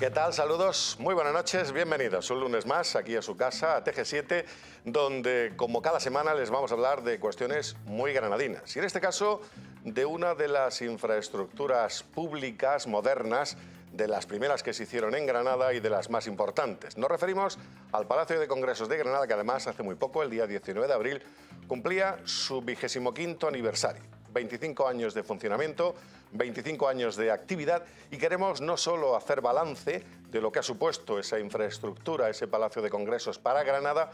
¿Qué tal? Saludos, muy buenas noches, bienvenidos un lunes más aquí a su casa, a TG7, donde como cada semana les vamos a hablar de cuestiones muy granadinas. Y en este caso, de una de las infraestructuras públicas modernas de las primeras que se hicieron en Granada y de las más importantes. Nos referimos al Palacio de Congresos de Granada, que además hace muy poco, el día 19 de abril, cumplía su vigésimo quinto aniversario. 25 años de funcionamiento, 25 años de actividad y queremos no solo hacer balance de lo que ha supuesto esa infraestructura, ese Palacio de Congresos para Granada,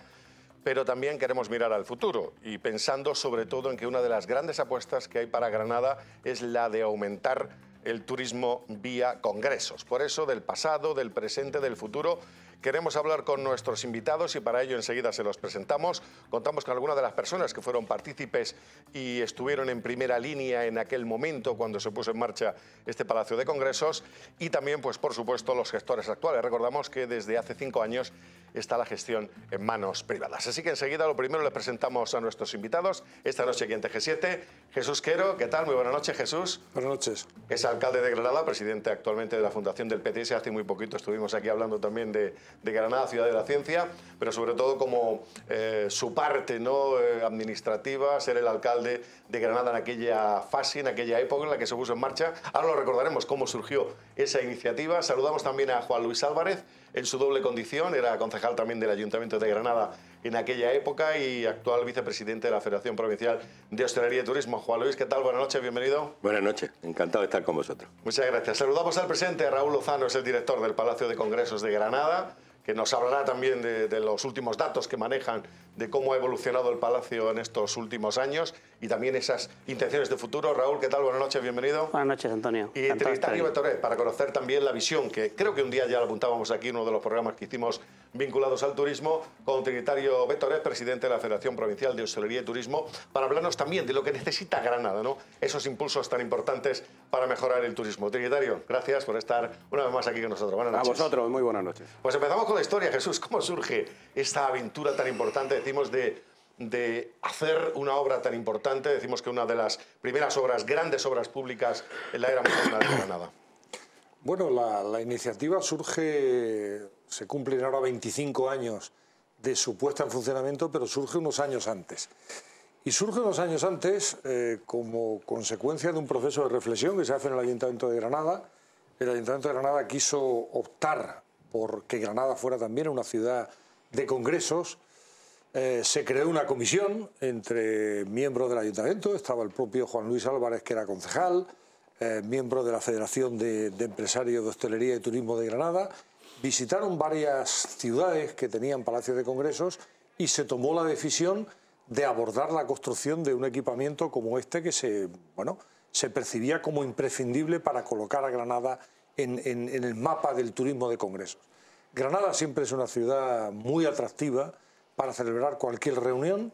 pero también queremos mirar al futuro y pensando sobre todo en que una de las grandes apuestas que hay para Granada es la de aumentar el turismo vía congresos. Por eso, del pasado, del presente, del futuro, Queremos hablar con nuestros invitados y para ello enseguida se los presentamos. Contamos con algunas de las personas que fueron partícipes y estuvieron en primera línea en aquel momento cuando se puso en marcha este Palacio de Congresos y también, pues por supuesto, los gestores actuales. Recordamos que desde hace cinco años está la gestión en manos privadas. Así que enseguida lo primero les presentamos a nuestros invitados. Esta noche aquí en TG7, Jesús Quero, ¿qué tal? Muy buenas noches, Jesús. Buenas noches. Es alcalde de Granada, presidente actualmente de la Fundación del PTS. Hace muy poquito estuvimos aquí hablando también de, de Granada, ciudad de la ciencia, pero sobre todo como eh, su parte ¿no? Eh, administrativa, ser el alcalde de Granada en aquella fase, en aquella época en la que se puso en marcha. Ahora lo recordaremos cómo surgió esa iniciativa. Saludamos también a Juan Luis Álvarez en su doble condición, era concejal también del Ayuntamiento de Granada en aquella época y actual vicepresidente de la Federación Provincial de Hostelería y Turismo. Juan Luis, ¿qué tal? Buenas noches, bienvenido. Buenas noches, encantado de estar con vosotros. Muchas gracias. Saludamos al presente, Raúl Lozano, es el director del Palacio de Congresos de Granada, que nos hablará también de, de los últimos datos que manejan de cómo ha evolucionado el Palacio en estos últimos años y también esas intenciones de futuro. Raúl, ¿qué tal? Buenas noches, bienvenido. Buenas noches, Antonio. Y Trinitario Betoré, para conocer también la visión, que creo que un día ya lo apuntábamos aquí en uno de los programas que hicimos vinculados al turismo, con Trinitario Betoré, presidente de la Federación Provincial de Hostelería y Turismo, para hablarnos también de lo que necesita Granada, ¿no? Esos impulsos tan importantes para mejorar el turismo. Trinitario, gracias por estar una vez más aquí con nosotros. Buenas noches. A vosotros, muy buenas noches. Pues empezamos con la historia, Jesús. ¿Cómo surge esta aventura tan importante decimos de, de hacer una obra tan importante, decimos que una de las primeras obras, grandes obras públicas en la era moderna de Granada. Bueno, la, iniciativa surge, se cumplen ahora 25 años de su puesta en funcionamiento, pero surge unos años antes. Y surge unos años antes eh, como consecuencia de un proceso de reflexión que se hace en el Ayuntamiento de Granada. El Ayuntamiento de Granada quiso optar por que Granada fuera también una ciudad de congresos eh, se creó una comisión entre miembros del ayuntamiento, estaba el propio Juan Luis Álvarez, que era concejal, eh, miembro de la Federación de, Empresarios de Hostelería y Turismo de Granada, visitaron varias ciudades que tenían palacios de congresos y se tomó la decisión de abordar la construcción de un equipamiento como este que se, bueno, se percibía como imprescindible para colocar a Granada en el mapa del turismo de congresos. Granada siempre es una ciudad muy atractiva, para celebrar cualquier reunión.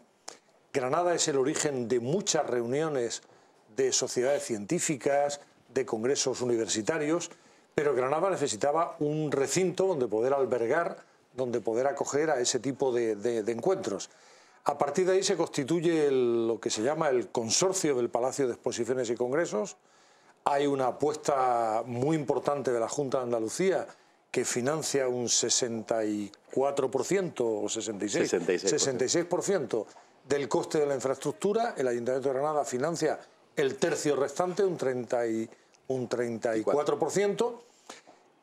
Granada es el origen de muchas reuniones de sociedades científicas, de congresos universitarios, pero Granada necesitaba un recinto donde poder albergar, donde poder acoger a ese tipo de, encuentros. A partir de ahí se constituye lo que se llama el consorcio del Palacio de Exposiciones y Congresos. Hay una apuesta muy importante de la Junta de Andalucía que financia un 64% o 66, del coste de la infraestructura, el Ayuntamiento de Granada financia el tercio restante, un, un 34%,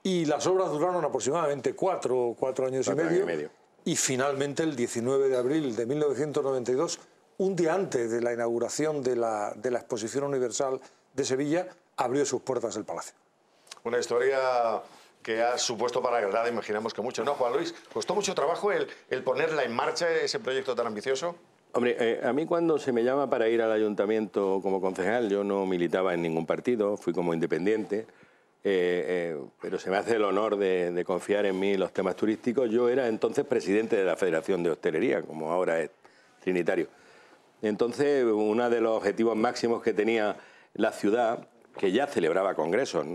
y las obras duraron aproximadamente cuatro, cuatro años y, medio, y medio. Y finalmente, el 19 de abril de 1992, un día antes de la inauguración de la, de la Exposición Universal de Sevilla, abrió sus puertas el Palacio. Una historia que ha supuesto para verdad, imaginamos que mucho. ¿No, Juan Luis? ¿Costó mucho trabajo el, el ponerla en marcha, ese proyecto tan ambicioso? Hombre, eh, a mí cuando se me llama para ir al ayuntamiento como concejal, yo no militaba en ningún partido, fui como independiente, eh, eh, pero se me hace el honor de, de, confiar en mí los temas turísticos. Yo era entonces presidente de la Federación de Hostelería, como ahora es Trinitario. Entonces, uno de los objetivos máximos que tenía la ciudad, que ya celebraba congresos,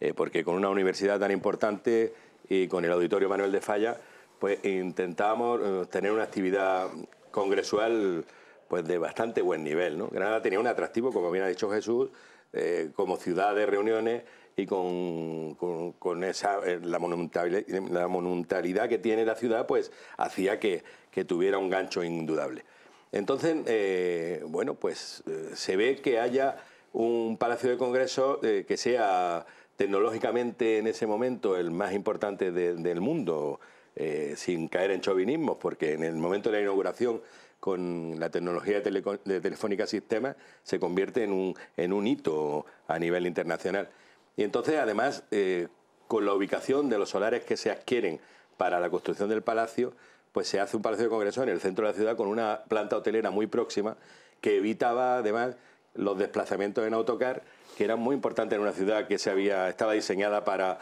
eh, porque con una universidad tan importante y con el Auditorio Manuel de Falla, pues intentábamos eh, tener una actividad congresual pues de bastante buen nivel. Granada tenía un atractivo, como bien ha dicho Jesús, eh, como ciudad de reuniones y con, esa, la, monumentalidad, la, que tiene la ciudad, pues hacía que, tuviera un gancho indudable. Entonces, bueno, pues se ve que haya un palacio de Congreso que sea tecnológicamente en ese momento el más importante del mundo, eh, sin caer en chauvinismos, porque en el momento de la inauguración con la tecnología de, telefónica sistema se convierte en un, hito a nivel internacional. Y entonces, además, eh, con la ubicación de los solares que se adquieren para la construcción del palacio, pues se hace un palacio de congreso en el centro de la ciudad con una planta hotelera muy próxima que evitaba, además, los desplazamientos en autocar que era muy importante en una ciudad que se había, estaba diseñada para,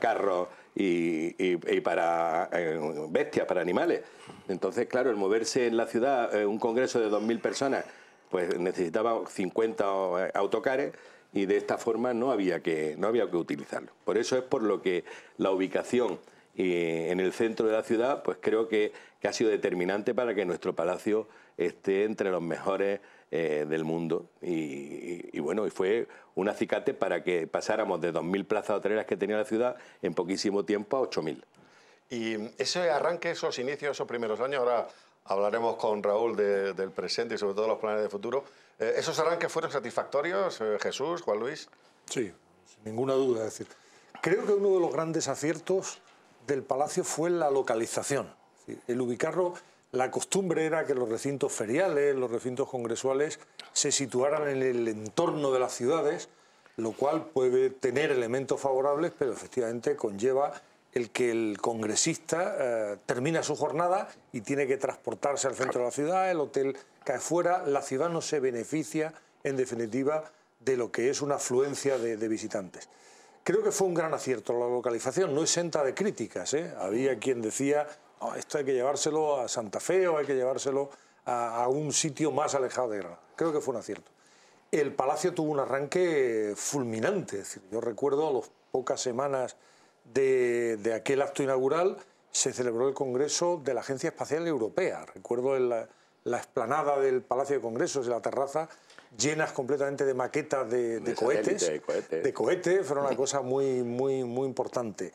carros y, para eh, bestias, para animales. Entonces, claro, el moverse en la ciudad, eh, un congreso de 2.000 personas, pues necesitaba 50 eh, autocares y de esta forma no había que, no había que utilizarlo. Por eso es por lo que la ubicación en el centro de la ciudad, pues creo que ha sido determinante para que nuestro palacio esté entre los mejores eh, del mundo. Y, bueno, y fue un acicate para que pasáramos de 2.000 plazas hoteleras que tenía la ciudad en poquísimo tiempo a 8.000. Y ese arranque, esos inicios, esos primeros años, ahora hablaremos con Raúl del presente y sobre todo los planes de futuro. Eh, ¿Esos arranques fueron satisfactorios, eh, Jesús, Juan Luis? Sí, sin ninguna duda. decir, creo que uno de los grandes aciertos del Palacio fue la localización, el ubicarlo la costumbre era que los recintos feriales, los recintos congresuales se situaran en el entorno de las ciudades, lo cual puede tener elementos favorables, pero efectivamente conlleva el que el congresista eh, termina su jornada y tiene que transportarse al centro de la ciudad, el hotel cae fuera, la ciudad no se beneficia, en definitiva, de lo que es una afluencia de, visitantes. Creo que fue un gran acierto la localización, no exenta de críticas. ¿eh? Había quien decía esto hay que llevárselo a Santa Fe o hay que llevárselo a, un sitio más alejado de Granada. Creo que fue un acierto. El Palacio tuvo un arranque fulminante. yo recuerdo a las pocas semanas de, aquel acto inaugural se celebró el Congreso de la Agencia Espacial Europea. Recuerdo la explanada del Palacio de Congresos, ...y la terraza, llenas completamente de maquetas de, de, cohetes, De cohetes, fue una cosa muy, muy, muy importante.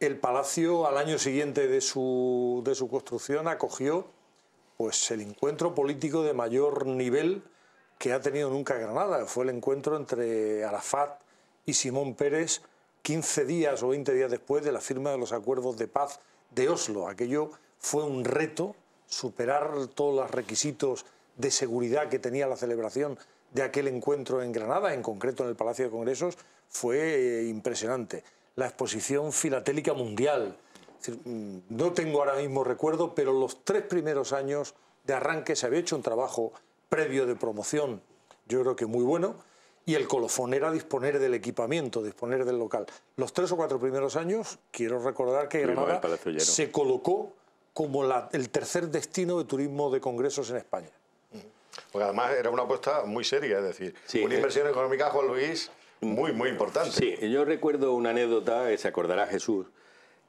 El palacio, al año siguiente de su, construcción, acogió pues, el encuentro político de mayor nivel que ha tenido nunca Granada. Fue el encuentro entre Arafat y Simón Pérez 15 días o 20 días después de la firma de los acuerdos de paz de Oslo. Aquello fue un reto, superar todos los requisitos de seguridad que tenía la celebración de aquel encuentro en Granada, en concreto en el Palacio de Congresos, fue eh, impresionante la exposición filatélica mundial. Mm, no tengo ahora mismo recuerdo, pero los tres primeros años de arranque se había hecho un trabajo previo de promoción, yo creo que muy bueno, y el colofón era disponer del equipamiento, disponer del local. Los tres o cuatro primeros años, quiero recordar que se colocó como la, el tercer destino de turismo de congresos en España. Porque además era una apuesta muy seria, es decir, una eh, inversión económica, Juan Luis, muy, muy importante. Sí, yo recuerdo una anécdota, eh, se acordará Jesús,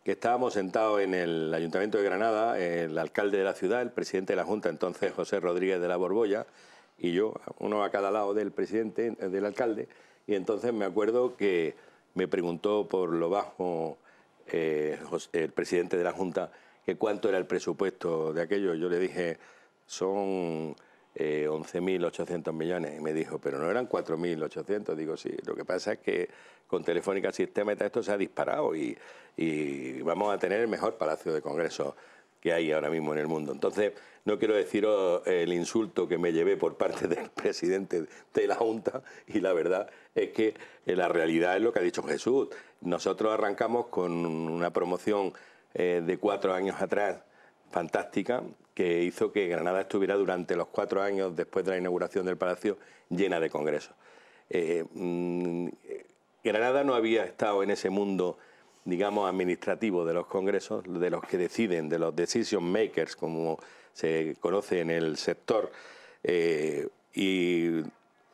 que estábamos sentados en el Ayuntamiento de Granada, el alcalde de la ciudad, el presidente de la Junta, entonces José Rodríguez de la Borbolla, y yo, uno a cada lado del presidente, del alcalde, y entonces me acuerdo que me preguntó por lo bajo eh, el presidente de la Junta que cuánto era el presupuesto de aquello. Yo le dije, son 11.800 eh, millones. Y me dijo, pero no eran 4.800. Digo, sí, lo que pasa es que con Telefónica Sistema esto se ha disparado y, vamos a tener el mejor palacio de Congreso que hay ahora mismo en el mundo. Entonces, no quiero deciros el insulto que me llevé por parte del presidente de la Junta y la verdad es que eh, la realidad es lo que ha dicho Jesús. Nosotros arrancamos con una promoción eh, de cuatro años atrás fantástica que hizo que Granada estuviera durante los cuatro años después de la inauguración del Palacio llena de congresos. Eh, eh, mm, Granada no había estado en ese mundo, digamos, administrativo de los congresos, de los que deciden, de los decision makers, como se conoce en el sector. Eh, y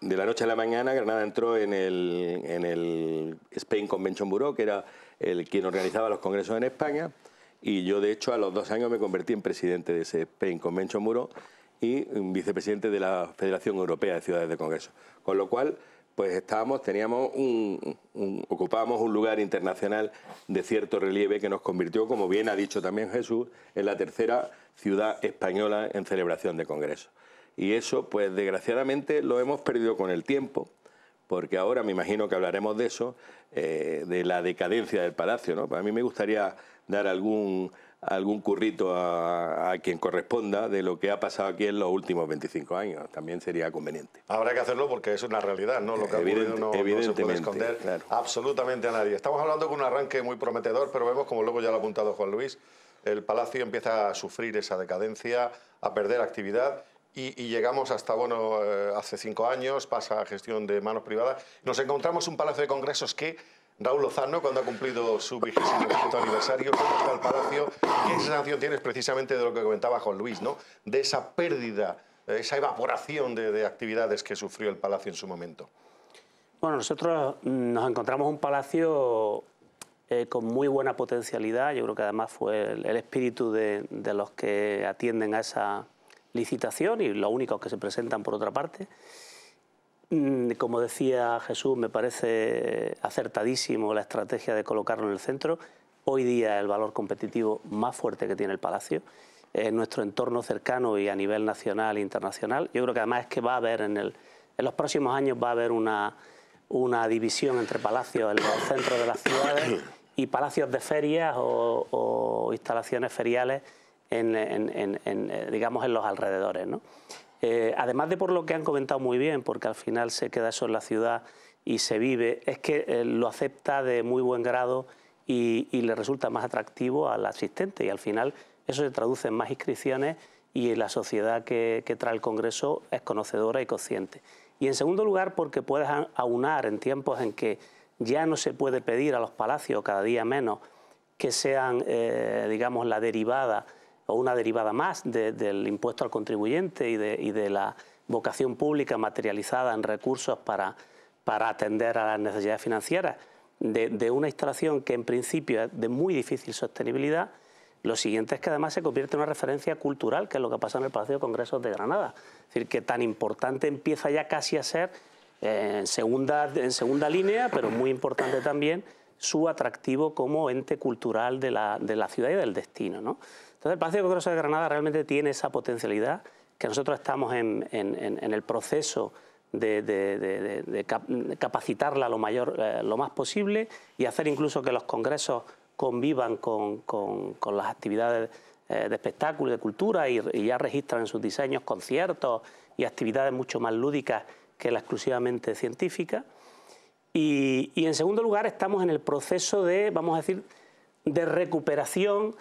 de la noche a la mañana Granada entró en el, en el Spain Convention Bureau, que era el quien organizaba los congresos en España y yo, de hecho, a los dos años me convertí en presidente de ese Spain Convention Muro y mm, vicepresidente de la Federación Europea de Ciudades de Congreso. Con lo cual, pues estábamos, teníamos un, ocupábamos un lugar internacional de cierto relieve que nos convirtió, como bien ha dicho también Jesús, en la tercera ciudad española en celebración de Congreso... Y eso, pues desgraciadamente lo hemos perdido con el tiempo, porque ahora me imagino que hablaremos de eso, eh, de la decadencia del palacio. ¿no? Para pues mí me gustaría dar algún, algún currito a, quien corresponda de lo que ha pasado aquí en los últimos 25 años. También sería conveniente. Habrá que hacerlo porque es una realidad, ¿no? Lo que ha no, se puede esconder absolutamente a nadie. Estamos hablando con un arranque muy prometedor, pero vemos, como luego ya lo ha apuntado Juan Luis, el Palacio empieza a sufrir esa decadencia, a perder actividad y, llegamos hasta, bueno, eh, hace cinco años, pasa a gestión de manos privadas. Nos encontramos un palacio de congresos que Raúl Lozano, cuando ha cumplido su vigésimo aniversario, al Palacio. ¿Qué sensación tienes precisamente de lo que comentaba Juan Luis, ¿no? de esa pérdida, eh, esa evaporación de, actividades que sufrió el Palacio en su momento? Bueno, nosotros mm, nos encontramos un palacio eh, con muy buena potencialidad. Yo creo que además fue el, espíritu de, de, los que atienden a esa licitación y los únicos que se presentan por otra parte. Mm, como decía Jesús, me parece acertadísimo la estrategia de colocarlo en el centro. Hoy día el valor competitivo más fuerte que tiene el Palacio en eh, nuestro entorno cercano y a nivel nacional e internacional. Yo creo que además es que va a haber en, los próximos años va a haber una, división entre palacios en los centros de las ciudades y palacios de ferias o, instalaciones feriales en, eh, digamos, en los alrededores. ¿no? Eh, además de por lo que han comentado muy bien, porque al final se queda eso en la ciudad y se vive, es que eh, lo acepta de muy buen grado y, le resulta más atractivo al asistente y al final eso se traduce en más inscripciones y la sociedad que, trae el Congreso es conocedora y consciente. Y en segundo lugar, porque puedes aunar en tiempos en que ya no se puede pedir a los palacios cada día menos que sean, eh, digamos, la derivada o una derivada más del impuesto al contribuyente y de, la vocación pública materializada en recursos para, para atender a las necesidades financieras de, una instalación que en principio es de muy difícil sostenibilidad, lo siguiente es que además se convierte en una referencia cultural, que es lo que pasa en el Palacio de Congresos de Granada. Es decir, que tan importante empieza ya casi a ser eh, en, segunda, en segunda línea, pero muy importante también su atractivo como ente cultural de la, de la ciudad y del destino. ¿no? Entonces, el Palacio de de Granada realmente tiene esa potencialidad que nosotros estamos en, el proceso de, capacitarla lo, mayor, eh, lo más posible y hacer incluso que los congresos convivan con, las actividades eh, de espectáculo y de cultura y, ya registran en sus diseños conciertos y actividades mucho más lúdicas que la exclusivamente científica. y en segundo lugar, estamos en el proceso de, vamos a decir, de recuperación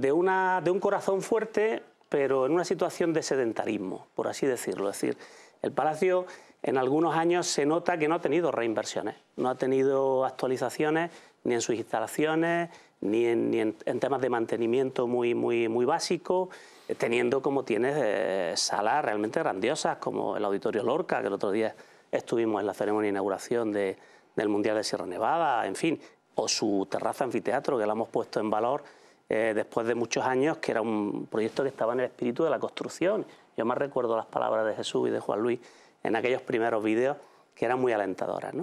de, una, de un corazón fuerte, pero en una situación de sedentarismo, por así decirlo. Es decir, el Palacio en algunos años se nota que no ha tenido reinversiones, no ha tenido actualizaciones ni en sus instalaciones, ni en, temas de mantenimiento muy, muy, muy básico, eh, teniendo como tienes eh, salas realmente grandiosas, como el Auditorio Lorca, que el otro día estuvimos en la ceremonia de inauguración de, del Mundial de Sierra Nevada, en fin, o su terraza anfiteatro, que la hemos puesto en valor eh, después de muchos años, que era un proyecto que estaba en el espíritu de la construcción. Yo más recuerdo las palabras de Jesús y de Juan Luis en aquellos primeros vídeos, que eran muy alentadoras.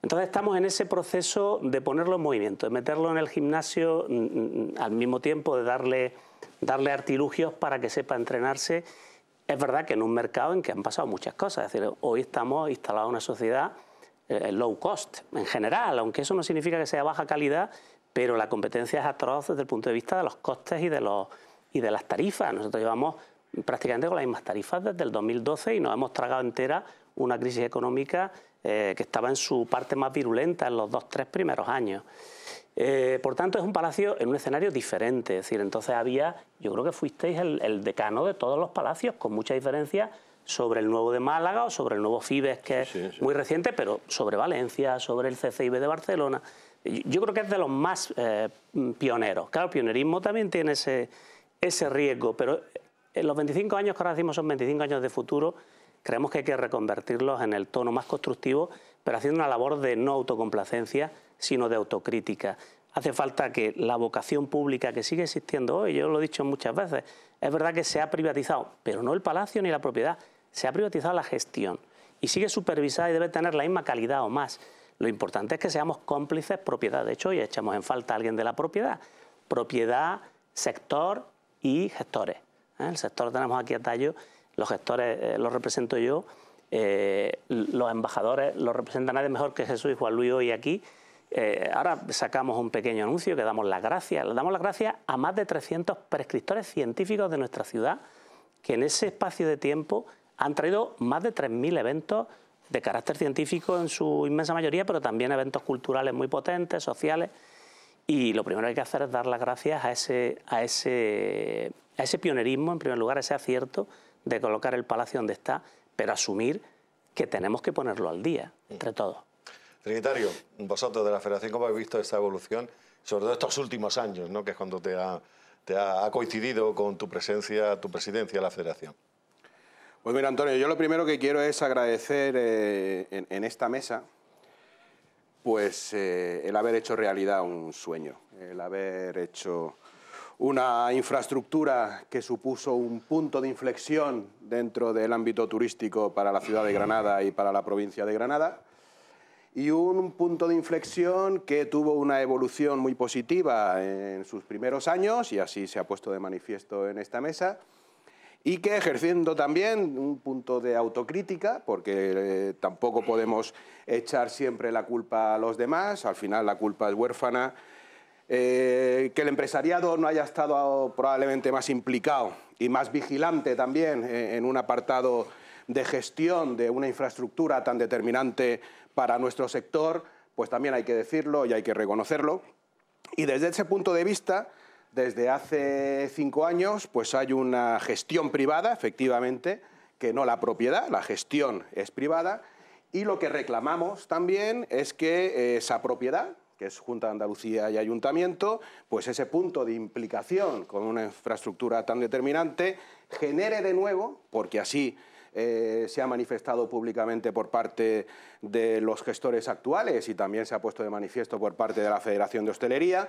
Entonces estamos en ese proceso de ponerlo en movimiento, de meterlo en el gimnasio mm, mm, al mismo tiempo, de darle, darle artilugios para que sepa entrenarse. Es verdad que en un mercado en que han pasado muchas cosas, es decir, hoy estamos instalados en una sociedad eh, low cost en general, aunque eso no significa que sea baja calidad, pero la competencia es atroz desde el punto de vista de los costes y de, y de las tarifas. Nosotros llevamos prácticamente con las mismas tarifas desde el 2012 y nos hemos tragado entera una crisis económica eh, que estaba en su parte más virulenta en los dos, tres primeros años. Eh, por tanto, es un palacio en un escenario diferente. Es decir, entonces había, yo creo que fuisteis el, decano de todos los palacios, con mucha diferencia sobre el nuevo de Málaga o sobre el nuevo Fibes, que es muy reciente, pero sobre Valencia, sobre el CCIB de Barcelona yo creo que es de los más eh, pioneros. Claro, el pionerismo también tiene ese, ese riesgo, pero en los 25 años que ahora decimos son 25 años de futuro, creemos que hay que reconvertirlos en el tono más constructivo, pero haciendo una labor de no autocomplacencia, sino de autocrítica. Hace falta que la vocación pública que sigue existiendo hoy, yo lo he dicho muchas veces, es verdad que se ha privatizado, pero no el palacio ni la propiedad, se ha privatizado la gestión y sigue supervisada y debe tener la misma calidad o más. Lo importante es que seamos cómplices propiedad. De hecho, hoy echamos en falta a alguien de la propiedad. Propiedad, sector y gestores. ¿eh? El sector lo tenemos aquí a Tallo, los gestores eh, los represento yo, eh, los embajadores los representa nadie mejor que Jesús y Juan Luis hoy aquí. ahora sacamos un pequeño anuncio que damos las gracias. Le damos las gracias a más de 300 prescriptores científicos de nuestra ciudad que en ese espacio de tiempo han traído más de 3.000 eventos de carácter científico en su inmensa mayoría, pero también eventos culturales muy potentes, sociales. Y lo primero que hay que hacer es dar las gracias a ese, a ese, a ese pionerismo, en primer lugar, a ese acierto de colocar el palacio donde está, pero asumir que tenemos que ponerlo al día, entre mm. todos. Trinitario, vosotros de la Federación, ¿cómo habéis visto esta evolución? Sobre todo estos últimos años, ¿no? que es cuando te ha, te ha coincidido con tu presencia, tu presidencia de la Federación. Pues mira, Antonio, yo lo primero que quiero es agradecer eh, en, esta mesa pues eh, el haber hecho realidad un sueño, el haber hecho una infraestructura que supuso un punto de inflexión dentro del ámbito turístico para la ciudad de Granada y para la provincia de Granada, y un punto de inflexión que tuvo una evolución muy positiva en sus primeros años, y así se ha puesto de manifiesto en esta mesa, y que ejerciendo también un punto de autocrítica, porque eh, tampoco podemos echar siempre la culpa a los demás, al final la culpa es huérfana, eh, que el empresariado no haya estado probablemente más implicado y más vigilante también eh, en un apartado de gestión de una infraestructura tan determinante para nuestro sector, pues también hay que decirlo y hay que reconocerlo. Y desde ese punto de vista, desde hace cinco años pues hay una gestión privada, efectivamente, que no la propiedad, la gestión es privada, y lo que reclamamos también es que esa propiedad, que es Junta de Andalucía y Ayuntamiento, pues ese punto de implicación con una infraestructura tan determinante genere de nuevo, porque así eh, se ha manifestado públicamente por parte de los gestores actuales y también se ha puesto de manifiesto por parte de la Federación de Hostelería,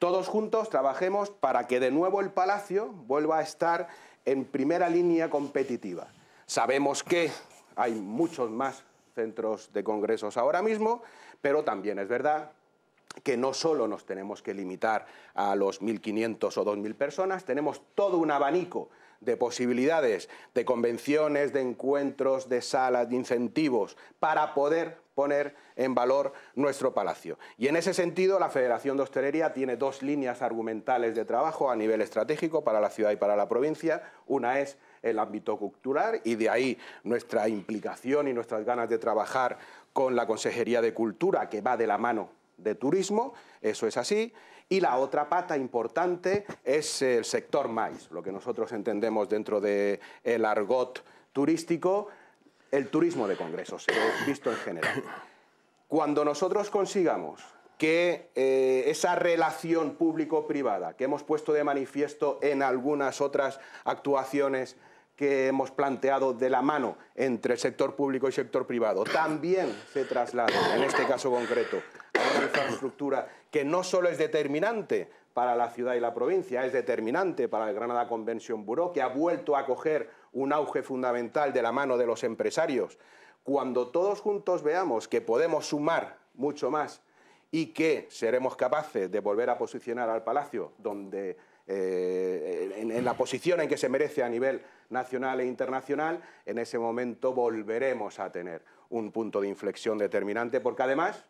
todos juntos trabajemos para que de nuevo el Palacio vuelva a estar en primera línea competitiva. Sabemos que hay muchos más centros de congresos ahora mismo, pero también es verdad que no solo nos tenemos que limitar a los 1.500 o 2.000 personas, tenemos todo un abanico de posibilidades, de convenciones, de encuentros, de salas, de incentivos, para poder poner en valor nuestro palacio. Y en ese sentido, la Federación de Hostelería tiene dos líneas argumentales de trabajo a nivel estratégico para la ciudad y para la provincia. Una es el ámbito cultural y de ahí nuestra implicación y nuestras ganas de trabajar con la Consejería de Cultura, que va de la mano de turismo, eso es así, y la otra pata importante es el sector maíz, lo que nosotros entendemos dentro del argot turístico el turismo de congresos, visto en general. Cuando nosotros consigamos que eh, esa relación público-privada que hemos puesto de manifiesto en algunas otras actuaciones que hemos planteado de la mano entre el sector público y sector privado, también se traslade, en este caso concreto, a una infraestructura que no solo es determinante para la ciudad y la provincia, es determinante para el Granada Convention Bureau, que ha vuelto a acoger un auge fundamental de la mano de los empresarios. Cuando todos juntos veamos que podemos sumar mucho más y que seremos capaces de volver a posicionar al Palacio donde, eh, en, la posición en que se merece a nivel nacional e internacional, en ese momento volveremos a tener un punto de inflexión determinante, porque además,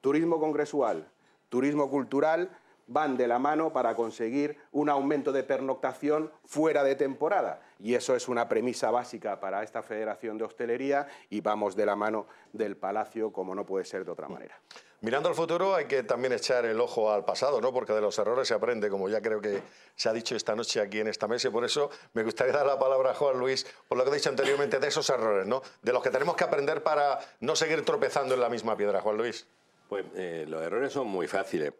turismo congresual, turismo cultural, van de la mano para conseguir un aumento de pernoctación fuera de temporada. Y eso es una premisa básica para esta Federación de Hostelería y vamos de la mano del Palacio como no puede ser de otra manera. Mirando al futuro hay que también echar el ojo al pasado, ¿no? porque de los errores se aprende, como ya creo que se ha dicho esta noche aquí en esta mesa. Y por eso me gustaría dar la palabra a Juan Luis por lo que he dicho anteriormente de esos errores, ¿no? de los que tenemos que aprender para no seguir tropezando en la misma piedra. Juan Luis. Pues eh, los errores son muy fáciles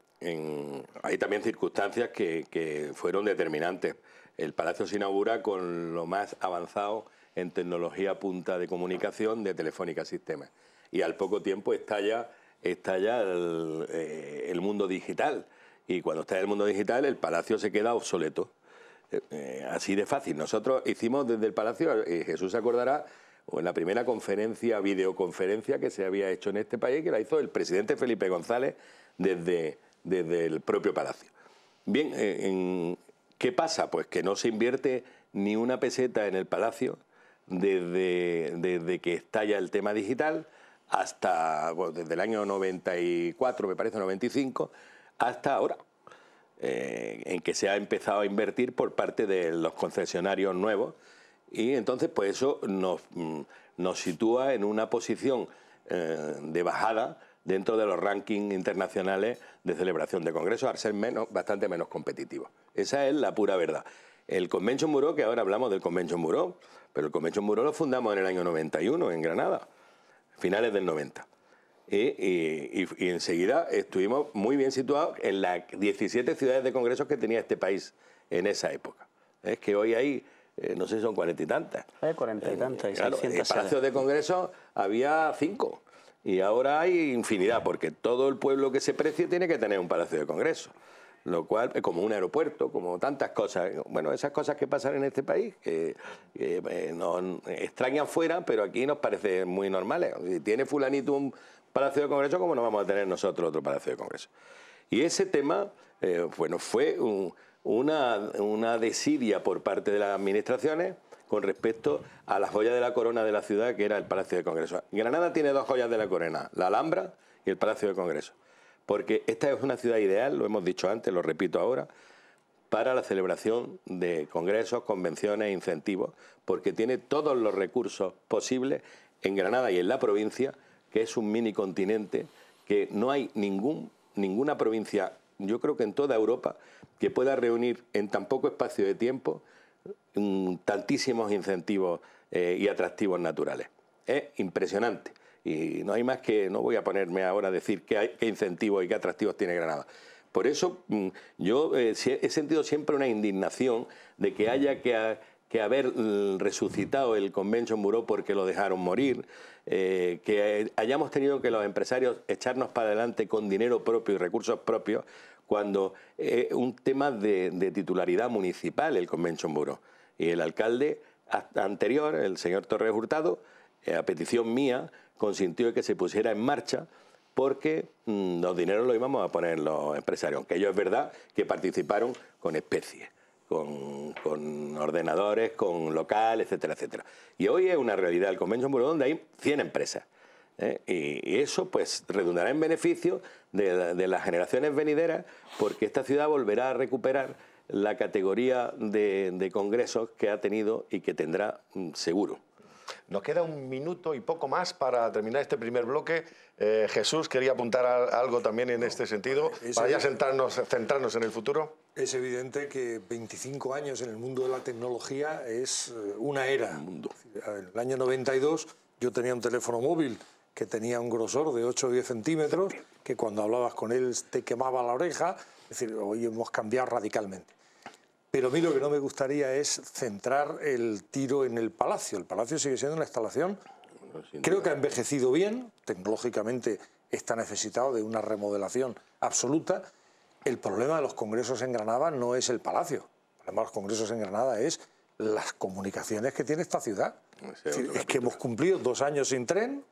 hay también circunstancias que, fueron determinantes. El palacio se inaugura con lo más avanzado en tecnología punta de comunicación de Telefónica Sistema. Y al poco tiempo estalla, eh, el, mundo digital. Y cuando está el mundo digital, el palacio se queda obsoleto. Eh, eh, así de fácil. Nosotros hicimos desde el palacio, Jesús se acordará, en la primera conferencia, videoconferencia que se había hecho en este país, que la hizo el presidente Felipe González desde desde el propio palacio. Bien, eh, ¿qué pasa? Pues que no se invierte ni una peseta en el palacio desde, que estalla el tema digital hasta, desde el año 94, me parece, 95, hasta ahora, eh, en que se ha empezado a invertir por parte de los concesionarios nuevos. Y entonces, pues eso nos, mm, sitúa en una posición eh, de bajada dentro de los rankings internacionales de celebración de congresos al ser menos, bastante menos competitivo. Esa es la pura verdad. El Convention Bureau, que ahora hablamos del Convention Muro... pero el Convention Muro lo fundamos en el año 91 en Granada, finales del 90. Y, enseguida estuvimos muy bien situados en las 17 ciudades de congresos que tenía este país en esa época. Es que hoy hay eh, no sé si son cuarenta y tantas. Hay cuarenta y tantas. y eh, en de congreso había cinco. Y ahora hay infinidad, porque todo el pueblo que se precie tiene que tener un palacio de congreso. Lo cual, como un aeropuerto, como tantas cosas. Bueno, esas cosas que pasan en este país, que, eh, nos extrañan fuera, pero aquí nos parecen muy normales. ¿eh? Si tiene fulanito un palacio de congreso, ¿cómo no vamos a tener nosotros otro palacio de congreso? Y ese tema, eh, bueno, fue una, una desidia por parte de las administraciones con respecto a la joya de la corona de la ciudad, que era el Palacio de Congreso. Granada tiene dos joyas de la corona, la Alhambra y el Palacio de Congreso, porque esta es una ciudad ideal, lo hemos dicho antes, lo repito ahora, para la celebración de congresos, convenciones, e incentivos, porque tiene todos los recursos posibles en Granada y en la provincia, que es un mini continente, que no hay ningún, ninguna provincia, yo creo que en toda Europa, que pueda reunir en tan poco espacio de tiempo Mm, tantísimos incentivos eh, y atractivos naturales. Es impresionante. Y no hay más que, no voy a ponerme ahora a decir qué, incentivos y qué atractivos tiene Granada. Por eso mm, yo eh, he sentido siempre una indignación de que haya que, haber mm, resucitado el Convention Bureau porque lo dejaron morir, eh, que hayamos tenido que los empresarios echarnos para adelante con dinero propio y recursos propios cuando eh, un tema de, titularidad municipal, el Convention Bureau. Y el alcalde anterior, el señor Torres Hurtado, eh, a petición mía, consintió que se pusiera en marcha porque mm, los dineros los íbamos a poner los empresarios, aunque ellos es verdad que participaron con especies, con, ordenadores, con local, etcétera, etcétera. Y hoy es una realidad el Convention Bureau donde hay 100 empresas. ¿eh? Y, eso pues redundará en beneficio de, las generaciones venideras porque esta ciudad volverá a recuperar la categoría de, congresos que ha tenido y que tendrá mm, seguro. Nos queda un minuto y poco más para terminar este primer bloque. Eh, Jesús, quería apuntar algo también en este sentido, Vaya para ya sentarnos, centrarnos en el futuro. Es evidente que 25 años en el mundo de la tecnología es eh, una era. En el año 92 yo tenía un teléfono móvil, que tenía un grosor de 8 o 10 centímetros, que cuando hablabas con él te quemaba la oreja. Es decir, hoy hemos cambiado radicalmente. Pero a mí lo que no me gustaría es centrar el tiro en el palacio. El palacio sigue siendo una instalación, creo que ha envejecido bien, tecnológicamente está necesitado de una remodelación absoluta. El problema de los congresos en Granada no es el palacio, el problema de los congresos en Granada es las comunicaciones que tiene esta ciudad. Es, es que hemos cumplido dos años sin tren,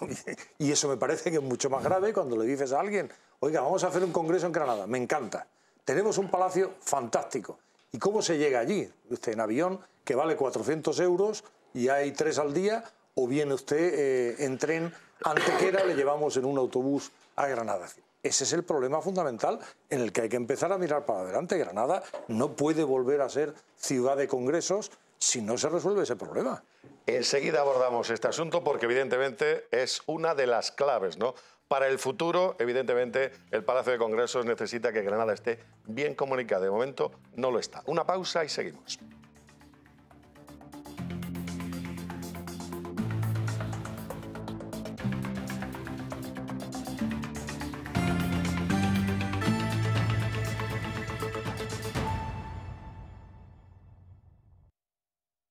y eso me parece que es mucho más grave cuando le dices a alguien, oiga, vamos a hacer un congreso en Granada, me encanta. Tenemos un palacio fantástico. ¿Y cómo se llega allí? Usted en avión, que vale 400 euros y hay tres al día, o viene usted eh, en tren antequera le llevamos en un autobús a Granada. Ese es el problema fundamental en el que hay que empezar a mirar para adelante. Granada no puede volver a ser ciudad de congresos si no se resuelve ese problema. Enseguida abordamos este asunto porque evidentemente es una de las claves, ¿no? Para el futuro, evidentemente, el Palacio de Congresos necesita que Granada esté bien comunicada. De momento no lo está. Una pausa y seguimos.